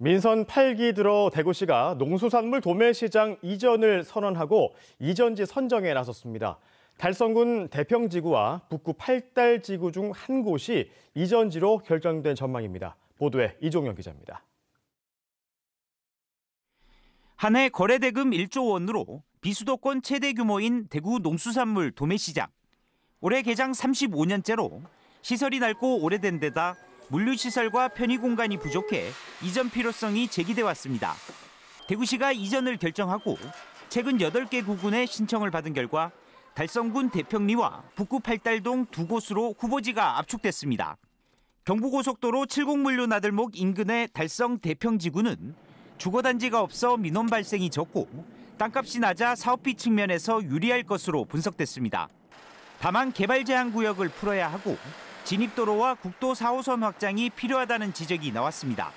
민선 8기 들어 대구시가 농수산물 도매시장 이전을 선언하고 이전지 선정에 나섰습니다. 달성군 대평지구와 북구 팔달지구 중 한 곳이 이전지로 결정된 전망입니다. 보도에 이종현 기자입니다. 한해 거래대금 1조 원으로 비수도권 최대 규모인 대구 농수산물 도매시장. 올해 개장 35년째로 시설이 낡고 오래된 데다 물류시설과 편의공간이 부족해 이전 필요성이 제기돼 왔습니다. 대구시가 이전을 결정하고 최근 8개 구군의 신청을 받은 결과 달성군 대평리와 북구 팔달동 두 곳으로 후보지가 압축됐습니다. 경부고속도로 70물류 나들목 인근의 달성 대평지구는 주거단지가 없어 민원 발생이 적고 땅값이 낮아 사업비 측면에서 유리할 것으로 분석됐습니다. 다만 개발 제한 구역을 풀어야 하고 진입도로와 국도 4호선 확장이 필요하다는 지적이 나왔습니다.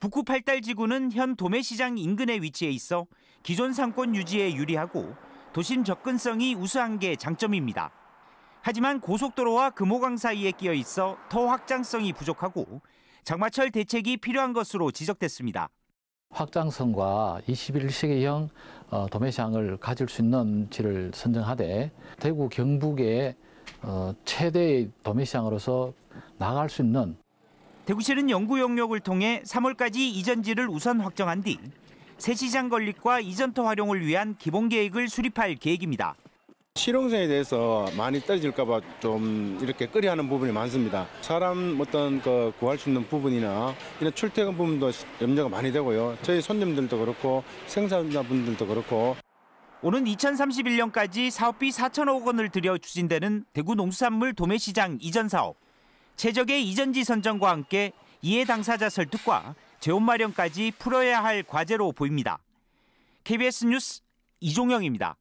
북구 팔달지구는 현 도매시장 인근에 위치해 있어 기존 상권 유지에 유리하고 도심 접근성이 우수한 게 장점입니다. 하지만 고속도로와 금호강 사이에 끼어 있어 더 확장성이 부족하고 장마철 대책이 필요한 것으로 지적됐습니다. 확장성과 21세기형 어, 도매시장을 가질 수 있는지를 선정하되 대구 경북의 어, 최대의 도매시장으로서 나갈 수 있는 대구시는 연구 영역을 통해 3월까지 이전지를 우선 확정한 뒤 새 시장 건립과 이전터 활용을 위한 기본 계획을 수립할 계획입니다. 실용성에 대해서 많이 떨어질까봐 좀 이렇게 끌이하는 부분이 많습니다. 사람 어떤 그 구할 수 있는 부분이나 이런 출퇴근 부분도 염려가 많이 되고요. 저희 손님들도 그렇고 생산자분들도 그렇고 오는 2031년까지 사업비 4천억 원을 들여 추진되는 대구 농수산물 도매시장 이전 사업. 최적의 이전지 선정과 함께 이해 당사자 설득과 재원 마련까지 풀어야 할 과제로 보입니다. KBS 뉴스 이종영입니다.